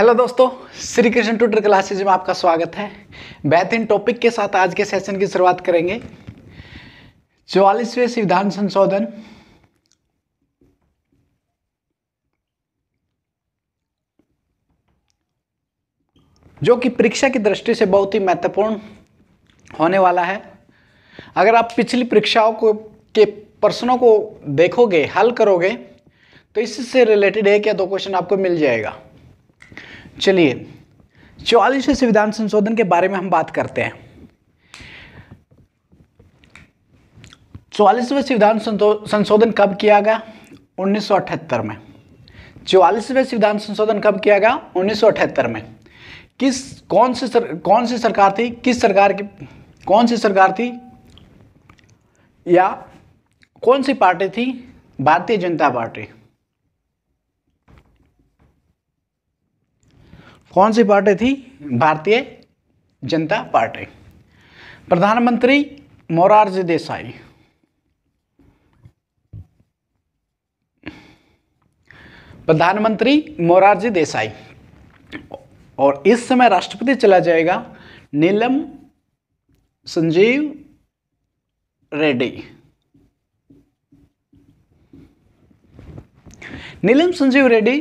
hello दोस्तों Shri Krishna Twitter classes में आपका स्वागत है बेहतरीन टॉपिक के साथ आज के सेशन की शुरुआत करेंगे चौवालीसवें संविधान संशोधन जो कि परीक्षा की दृष्टि से बहुत ही महत्वपूर्ण होने वाला है अगर आप पिछली परीक्षाओं को के प्रश्नों को देखोगे हल करोगे तो इससे रिलेटेड एक या दो क्वेश्चन आपको मिल जाएगा चलिए चौवालीसवें संविधान संशोधन के बारे में हम बात करते हैं चौवालीसवें संविधान संशोधन कब किया गया उन्नीस में चौवालीसवें संविधान संशोधन कब किया गया उन्नीस में किस कौन सी सर, कौन सी सरकार थी किस सरकार की कौन सी सरकार थी या कौन सी पार्टी थी भारतीय जनता पार्टी कौन सी पार्टी थी भारतीय जनता पार्टी प्रधानमंत्री मोरारजी देसाई प्रधानमंत्री मोरारजी देसाई और इस समय राष्ट्रपति चला जाएगा नीलम संजीव रेड्डी नीलम संजीव रेड्डी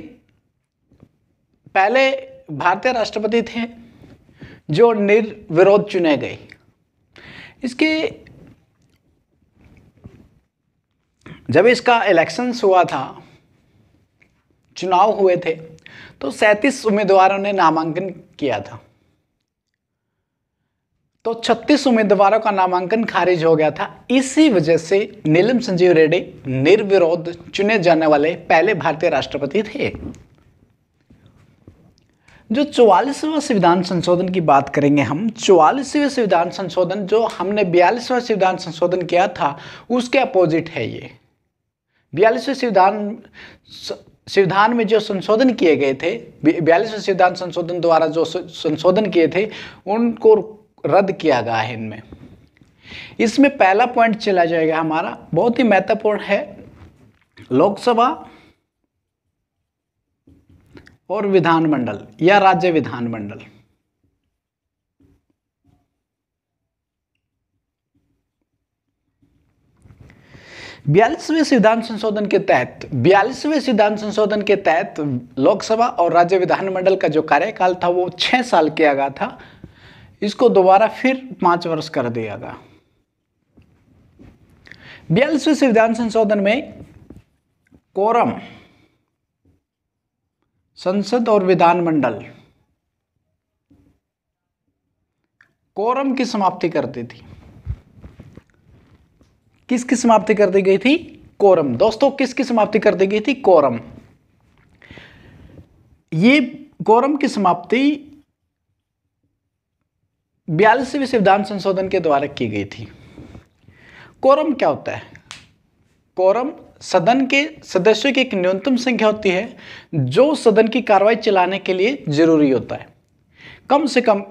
पहले भारतीय राष्ट्रपति थे जो निर्विरोध चुने गए इसके जब इसका इलेक्शंस हुआ था चुनाव हुए थे तो 37 उम्मीदवारों ने नामांकन किया था तो 36 उम्मीदवारों का नामांकन खारिज हो गया था इसी वजह से नीलम संजीव रेड्डी निर्विरोध चुने जाने वाले पहले भारतीय राष्ट्रपति थे जो चौवालीसवें संविधान संशोधन की बात करेंगे हम चौवालीसवें संविधान संशोधन जो हमने बयालीसवें संविधान संशोधन किया था उसके अपोजिट है ये बयालीसवें संविधान संविधान में जो संशोधन किए गए थे बयालीसवें संविधान संशोधन द्वारा जो संशोधन किए थे उनको रद्द किया गया है इनमें इसमें पहला पॉइंट चला जाएगा हमारा बहुत ही महत्वपूर्ण है लोकसभा और विधानमंडल या राज्य विधानमंडल बयालीसवें सिद्धांत संशोधन के तहत बयालीसवें सिद्धांत संशोधन के तहत लोकसभा और राज्य विधानमंडल का जो कार्यकाल था वो छह साल किया गया था इसको दोबारा फिर पांच वर्ष कर दिया गया बयालीसवें सिद्धांत संशोधन में कोरम संसद और विधानमंडल कोरम की समाप्ति करती थी किसकी समाप्ति कर दी गई थी कोरम दोस्तों किसकी समाप्ति कर दी गई थी कोरम ये कोरम की समाप्ति बयालीसवीं संविधान संशोधन के द्वारा की गई थी कोरम क्या होता है कोरम सदन के सदस्यों की एक न्यूनतम संख्या होती है जो सदन की कार्रवाई चलाने के लिए जरूरी होता है कम से कम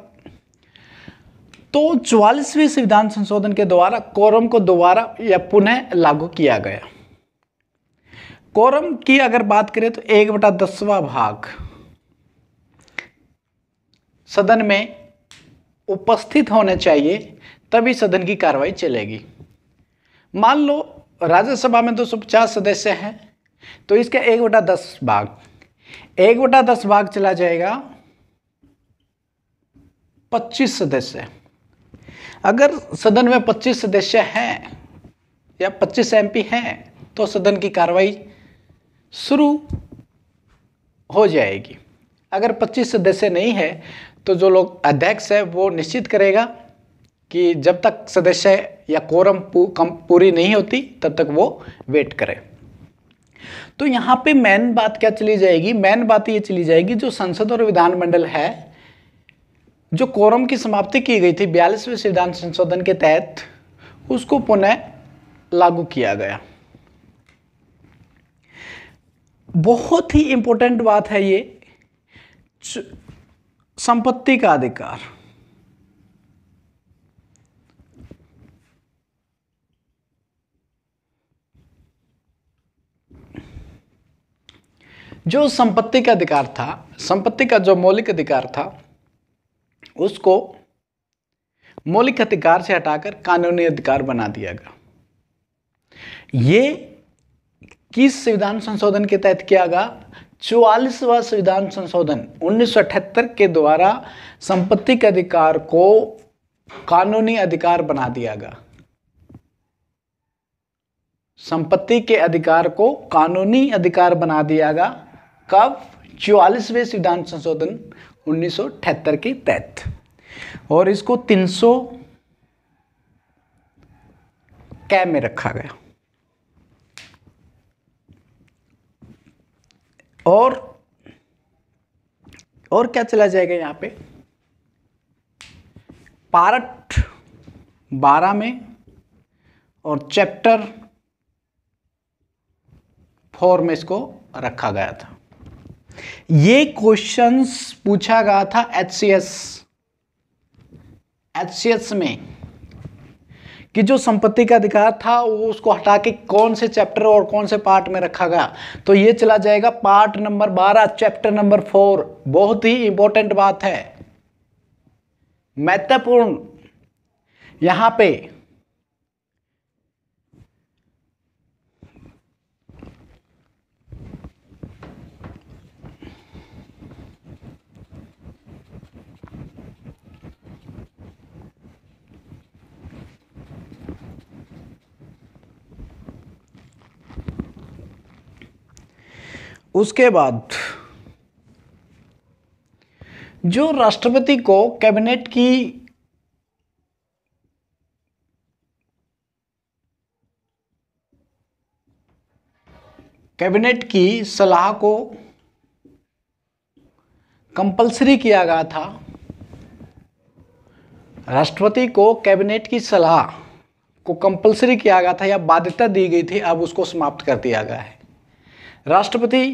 तो चौवालीसवीं संविधान संशोधन के द्वारा कोरम को दोबारा या पुनः लागू किया गया कोरम की अगर बात करें तो एक बटा दसवा भाग सदन में उपस्थित होने चाहिए तभी सदन की कार्रवाई चलेगी मान लो राज्यसभा में दो तो सौ पचास सदस्य हैं तो इसका एक बटा दस भाग एक बटा दस भाग चला जाएगा पच्चीस सदस्य अगर सदन में पच्चीस सदस्य हैं या पच्चीस एमपी हैं तो सदन की कार्रवाई शुरू हो जाएगी अगर पच्चीस सदस्य नहीं है तो जो लोग अध्यक्ष है वो निश्चित करेगा कि जब तक सदस्य या कोरम पू, कम पूरी नहीं होती तब तक वो वेट करें तो यहाँ पे मेन बात क्या चली जाएगी मेन बात ये चली जाएगी जो संसद और विधानमंडल है जो कोरम की समाप्ति की गई थी बयालीसवें संविधान संशोधन के तहत उसको पुनः लागू किया गया बहुत ही इंपॉर्टेंट बात है ये संपत्ति का अधिकार जो संपत्ति का अधिकार था संपत्ति का जो मौलिक अधिकार था उसको मौलिक अधिकार से हटाकर कानूनी अधिकार बना दिया गया ये किस संविधान संशोधन के तहत किया गया चौवालीसवा संविधान संशोधन 1978 के द्वारा संपत्ति के अधिकार को कानूनी अधिकार बना दिया गया संपत्ति के अधिकार को कानूनी अधिकार बना दिया गया कब चौवालीसवें संविधान संशोधन उन्नीस के तहत और इसको 300 कै में रखा गया और और क्या चला जाएगा यहां पे पार्ट 12 में और चैप्टर फोर में इसको रखा गया था ये क्वेश्चंस पूछा गया था एचसीएस एचसीएस में कि जो संपत्ति का अधिकार था वो उसको हटा के कौन से चैप्टर और कौन से पार्ट में रखा गया तो ये चला जाएगा पार्ट नंबर बारह चैप्टर नंबर फोर बहुत ही इंपॉर्टेंट बात है महत्वपूर्ण यहां पे उसके बाद जो राष्ट्रपति को कैबिनेट की कैबिनेट की सलाह को कंपलसरी किया गया था राष्ट्रपति को कैबिनेट की सलाह को कंपलसरी किया गया था या बाध्यता दी गई थी अब उसको समाप्त कर दिया गया है राष्ट्रपति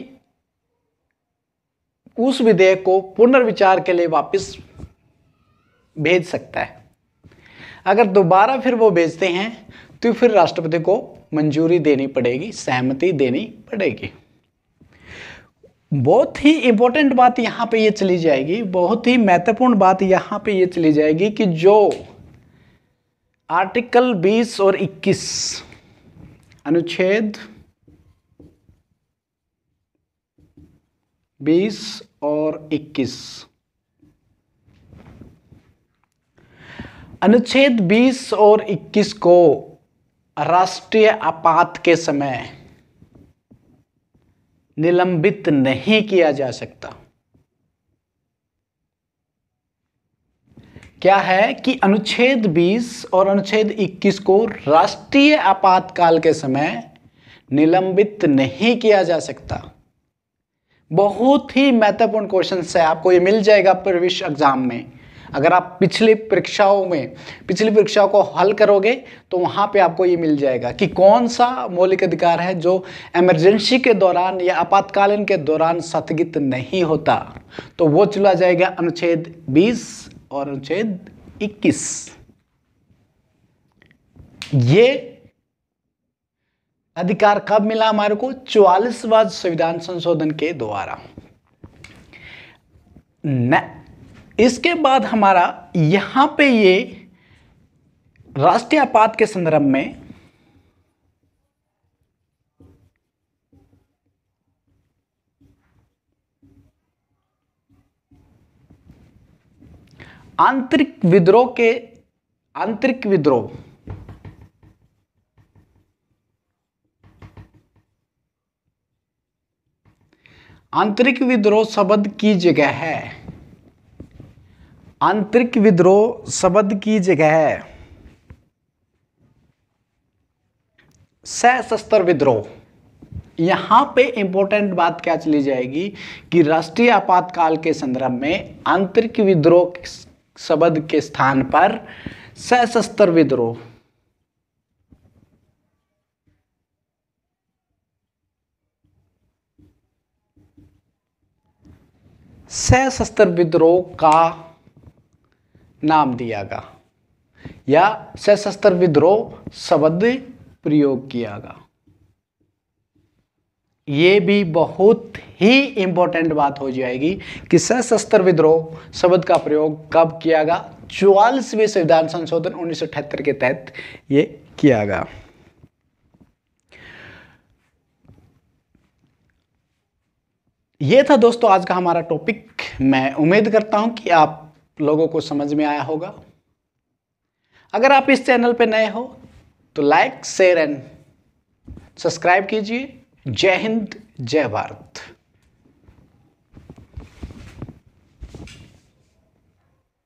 उस विधेयक को पुनर्विचार के लिए वापस भेज सकता है अगर दोबारा फिर वो भेजते हैं तो फिर राष्ट्रपति को मंजूरी देनी पड़ेगी सहमति देनी पड़ेगी बहुत ही इंपॉर्टेंट बात यहां पे ये चली जाएगी बहुत ही महत्वपूर्ण बात यहां पे ये चली जाएगी कि जो आर्टिकल 20 और 21 अनुच्छेद बीस और इक्कीस अनुच्छेद 20 और 21 को राष्ट्रीय आपात के समय निलंबित नहीं किया जा सकता क्या है कि अनुच्छेद 20 और अनुच्छेद 21 को राष्ट्रीय आपातकाल के समय निलंबित नहीं किया जा सकता बहुत ही महत्वपूर्ण क्वेश्चन है आपको ये मिल जाएगा प्रवेश एग्जाम में अगर आप पिछली परीक्षाओं में पिछली परीक्षाओं को हल करोगे तो वहाँ पे आपको ये मिल जाएगा कि कौन सा मौलिक अधिकार है जो इमरजेंसी के दौरान या आपातकालीन के दौरान स्थगित नहीं होता तो वो चला जाएगा अनुच्छेद 20 और अनुच्छेद 21 ये अधिकार कब मिला हमारे को चौवालीसवा संविधान संशोधन के द्वारा इसके बाद हमारा यहां पे ये राष्ट्रीय आपात के संदर्भ में आंतरिक विद्रोह के आंतरिक विद्रोह आंतरिक विद्रोह शब्द की जगह है आंतरिक विद्रोह शब्द की जगह है सशस्त्र विद्रोह यहां पे इंपॉर्टेंट बात क्या चली जाएगी कि राष्ट्रीय आपातकाल के संदर्भ में आंतरिक विद्रोह शब्द के स्थान पर सशस्त्र विद्रोह सशस्त्र विद्रोह का नाम दिया गया या सशस्त्र विद्रोह शब्द प्रयोग किया गया ये भी बहुत ही इंपॉर्टेंट बात हो जाएगी कि सशस्त्र विद्रोह शब्द का प्रयोग कब किया गया चौवालीसवें संविधान संशोधन उन्नीस के तहत ये किया गया ये था दोस्तों आज का हमारा टॉपिक मैं उम्मीद करता हूं कि आप लोगों को समझ में आया होगा अगर आप इस चैनल पर नए हो तो लाइक शेयर एंड सब्सक्राइब कीजिए जय हिंद जय भारत